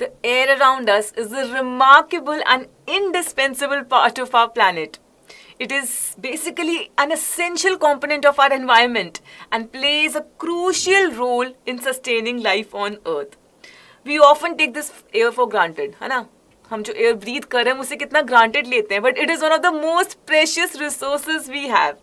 The air around us is a remarkable and indispensable part of our planet. It is basically an essential component of our environment and plays a crucial role in sustaining life on Earth. We often take this air for granted, है ना? हम जो air breathe कर रहे हैं उसे कितना granted लेते हैं But it is one of the most precious resources we have.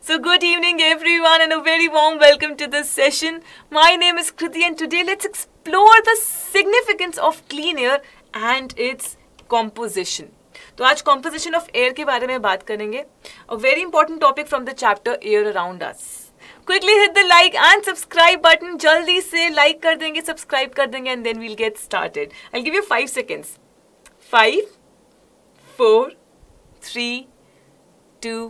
So good evening everyone and a very warm welcome to this session. My name is Kriti and today let's explore explore the significance of clean air and its composition तो आज composition of air के बारे में बात करेंगे a very important topic from the chapter air around us quickly hit the like and subscribe button जल्दी से like like कर देंगे सब्सक्राइब कर देंगे and then we'll get started I give you five seconds five four three two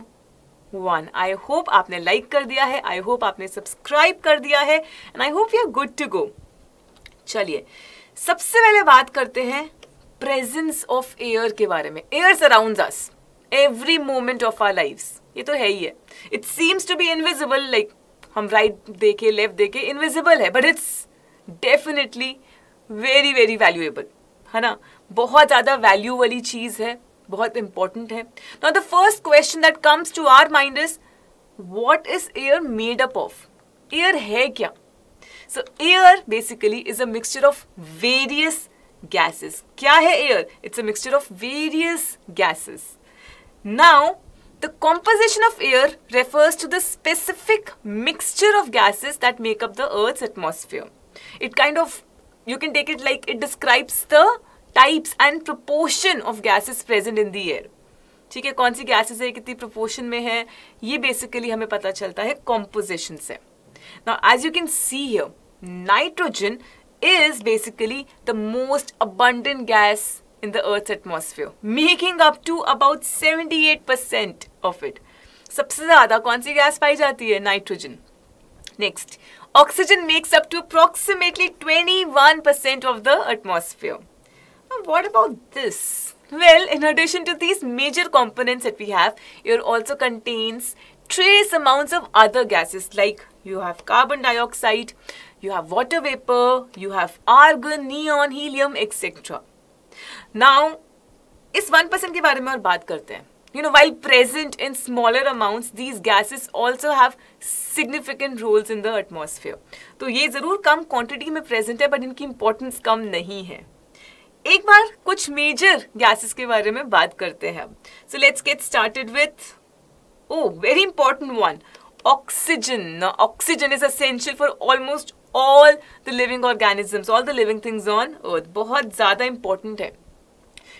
one I hope आपने like like कर दिया है आई होप आपने सब्सक्राइब कर दिया है and I hope you are good to go चलिए सबसे पहले बात करते हैं प्रेजेंस ऑफ एयर के बारे में air surround us every moment of our life ये तो है ही है it seems to be invisible like हम राइट right देखे लेफ्ट देखे इनविजिबल है but it's definitely very very valuable है ना बहुत ज़्यादा वैल्यू वाली चीज़ है बहुत इंपॉर्टेंट है now the first question that comes to our mind is what is air made up of air है क्या so air basically is a mixture of various gases क्या है air it's a mixture of various gases now the composition of air refers to the specific mixture of gases that make up the earth atmosphere it kind of you can take it like it describes the types and proportion of gases present in the air ठीक है कौन सी gases है कितनी proportion में है ये basically हमें पता चलता है कॉम्पोजिशन से now as you can see here nitrogen is basically the most abundant gas in the Earth's atmosphere, making up to about 78% of it. सबसे ज़्यादा कौन सी गैस पाई जाती है Nitrogen. Next, oxygen makes up to approximately 21% of the atmosphere. what about this well in addition to these major components that we have it also contains trace amounts of other gases like you have carbon dioxide you have water vapor, you have argon, neon, helium, etc. Now, is 1% ke bare mein aur baat karte hain you know while present in smaller amounts these gases also have significant roles in the atmosphere to ye zarur kam quantity mein present hai but inki importance kam nahi hai ek bar kuch major gases ke bare mein baat karte hain so let's get started with oh very important one oxygen now oxygen is essential for almost all the living organisms all the living things on earth बहुत ज़्यादा important है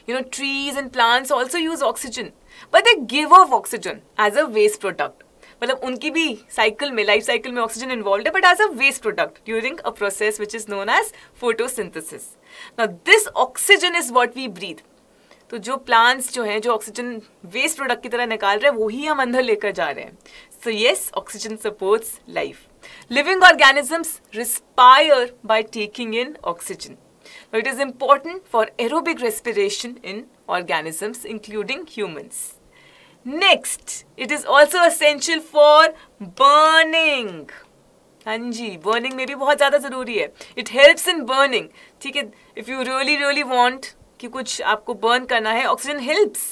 you know trees and plants also use oxygen but they give off oxygen as a waste product मतलब उनकी भी cycle में life cycle में oxygen involve है but as a waste product during a process which is known as photosynthesis now this oxygen is what we breathe तो जो plants जो हैं जो ऑक्सीजन वेस्ट प्रोडक्ट की तरह निकाल रहे हैं वही हम अंदर लेकर जा रहे हैं so yes oxygen supports life Living organisms respire by taking in oxygen. Now, it is important for aerobic respiration in organisms including humans. Next, it is also essential for burning. हाँ जी बर्निंग में भी बहुत ज़्यादा ज़रूरी है it helps in burning ठीक है if you really really want कि कुछ आपको बर्न करना है ऑक्सीजन हेल्प्स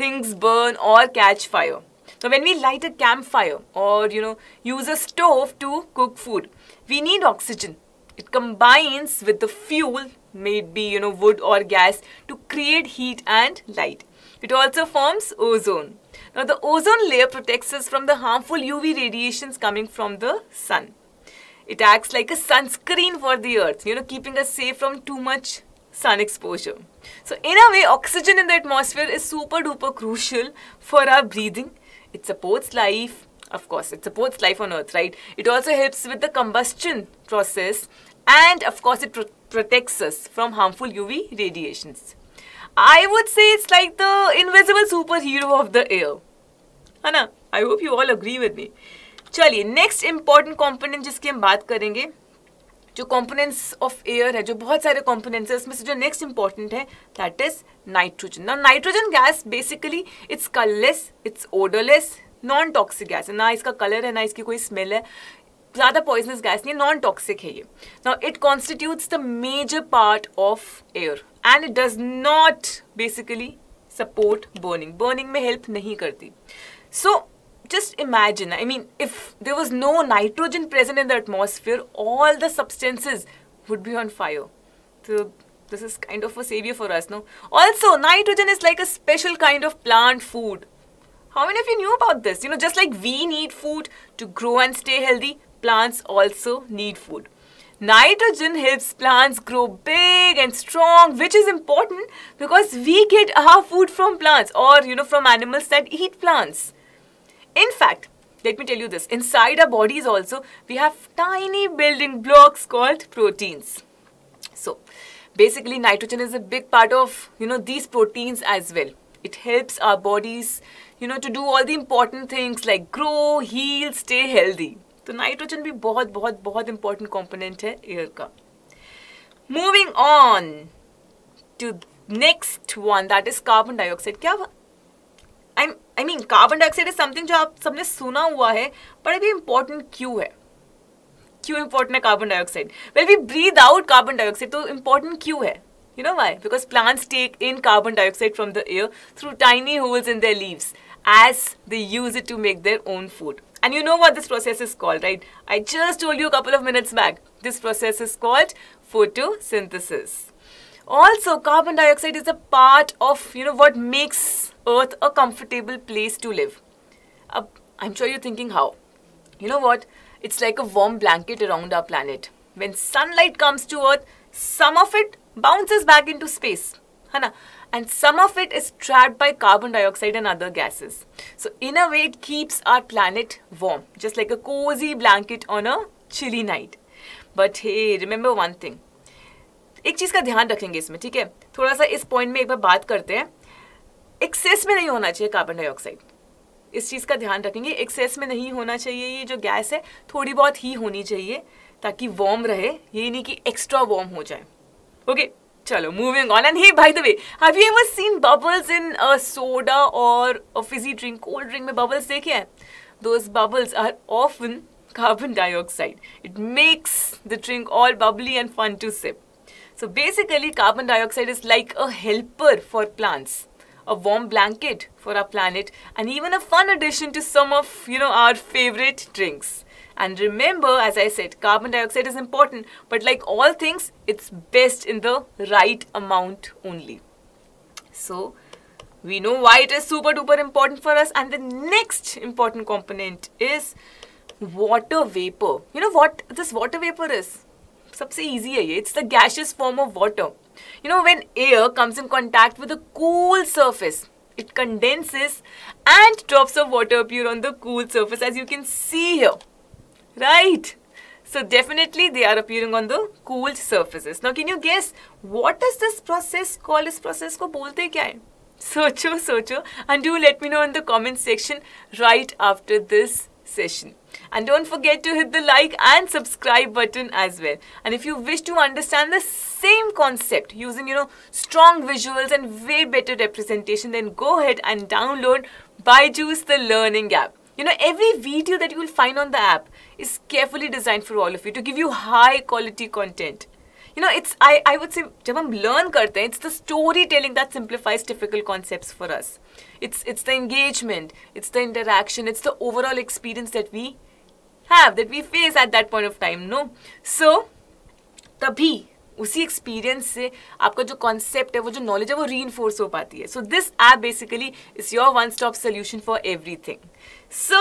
थिंग्स बर्न और catch fire Now, when we light a campfire or you know use a stove to cook food, we need oxygen. It combines with the fuel, maybe you know wood or gas, to create heat and light. It also forms ozone. Now, the ozone layer protects us from the harmful UV radiations coming from the sun. It acts like a sunscreen for the earth, you know, keeping us safe from too much sun exposure. So, in a way, oxygen in the atmosphere is super duper crucial for our breathing it supports life of course it supports life on earth right it also helps with the combustion process and of course it protects us from harmful uv radiations i would say it's like the invisible superhero of the air Hana, I hope you all agree with me. Me चलिए next important component जिसकी हम बात करेंगे जो components of air है जो बहुत सारे कॉम्पोनेंट्स है उसमें से जो नेक्स्ट इंपॉर्टेंट है that is nitrogen no nitrogen gas basically it's colourless it's odourless non toxic gas है ना इसका कलर है ना इसकी कोई स्मेल है ज़्यादा पॉइजनस गैस नहीं है नॉन टॉक्सिक है ये ना it constitutes the major part of air and it does not basically support burning burning में हेल्प नहीं करती सो so, just imagine i mean if there was no nitrogen present in the atmosphere all the substances would be on fire so this is kind of a savior for us no also nitrogen is like a special kind of plant food how many of you knew about this you know just like we need food to grow and stay healthy plants also need food Nitrogen helps plants grow big and strong, which is important because we get our food from plants or, you know, from animals that eat plants. In fact, let me tell you this, inside our bodies also, we have tiny building blocks called proteins. So, basically nitrogen is a big part of, you know, these proteins as well. It helps our bodies, you know, to do all the important things like grow, heal, stay healthy. So, nitrogen is बहुत बहुत बहुत important component है air का moving on to next one that is carbon dioxide I mean carbon dioxide is something जो आप सबने सुना हुआ है पर अभी इम्पोर्टेंट क्यों है क्यों इम्पोर्टेंट है carbon dioxide well we breathe out carbon dioxide तो इम्पोर्टेंट क्यों है you know why because plants take in carbon dioxide from the air through tiny holes in the leaves as they use it to make their own food and you know what this process is called right I just told you couple of minutes back this process is called photo also carbon dioxide is a part of you know what makes earth a comfortable place to live. Uh, I'm sure you're thinking how. You know what? It's like a warm blanket around our planet. When sunlight comes to earth, some of it bounces back into space. Hana? And some of it is trapped by carbon dioxide and other gases. So, in a way, it keeps our planet warm, just like a cozy blanket on a chilly night. But hey, remember one thing. एक चीज़ का ध्यान रखेंगे इसमें ठीक है थोड़ा सा इस पॉइंट में एक बार बात करते हैं एक्सेस में नहीं होना चाहिए कार्बन डाइऑक्साइड इस चीज़ का ध्यान रखेंगे एक्सेस में नहीं होना चाहिए ये जो गैस है थोड़ी बहुत ही होनी चाहिए ताकि वार्म रहे ये नहीं कि एक्स्ट्रा वार्म हो जाए ओके चलो moving on and hey by the way have you ever seen bubbles in soda और फिजी ड्रिंक कोल्ड ड्रिंक में बबल्स देखे हैं those bubbles are often carbon dioxide it makes the drink all bubbly and fun to sip so basically carbon dioxide is like a helper for plants a warm blanket for our planet and even a fun addition to some of you know our favorite drinks. And remember, as I said, carbon dioxide is important, but like all things, it's best in the right amount only. So, we know why it is super duper important for us. And the next important component is water vapor. You know what this water vapor is? सबसे easy easy it's the gaseous form of water you know, when air comes in contact with a cool surface, it condenses and drops of water appear on the cool surface as you can see here. Right? So definitely they are appearing on the cooled surfaces. Now can you guess what is this process called? This process ko bolte kya hai? Socho, socho. And do let me know in the comment section right after this session. And don't forget to hit the like and subscribe button as well. And if you wish to understand the same concept using, you know, strong visuals and way better representation, then go ahead and download Byju's the learning app. You know, every video that you will find on the app is carefully designed for all of you to give you high quality content. You know it's I I would say जब हम learn करते हैं it's the storytelling that simplifies difficult concept for us it's it's the engagement it's the interaction it's the overall experience that we have that we face at that point of time no so तभी उसी experience से आपका जो concept है वो जो knowledge है वो री हो पाती है so this app basically is your one stop solution for every so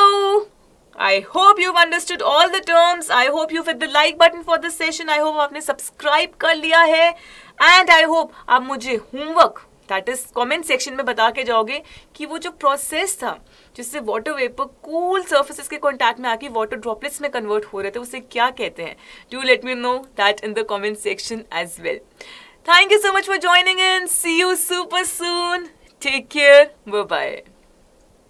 I hope you understood all the terms. I hope you've hit the like button for this session. I hope आपने subscribe कर लिया है and I hope आप मुझे homework that is comment section में बता के जाओगे कि वो जो प्रोसेस था जिससे वाटर वेपर कूल सर्फेसिस के कॉन्टैक्ट में आके वाटर ड्रॉपलेट्स में कन्वर्ट हो रहे थे उसे क्या कहते हैं do let me know that in the comment section as well thank you so much for joining in see you super soon take care bye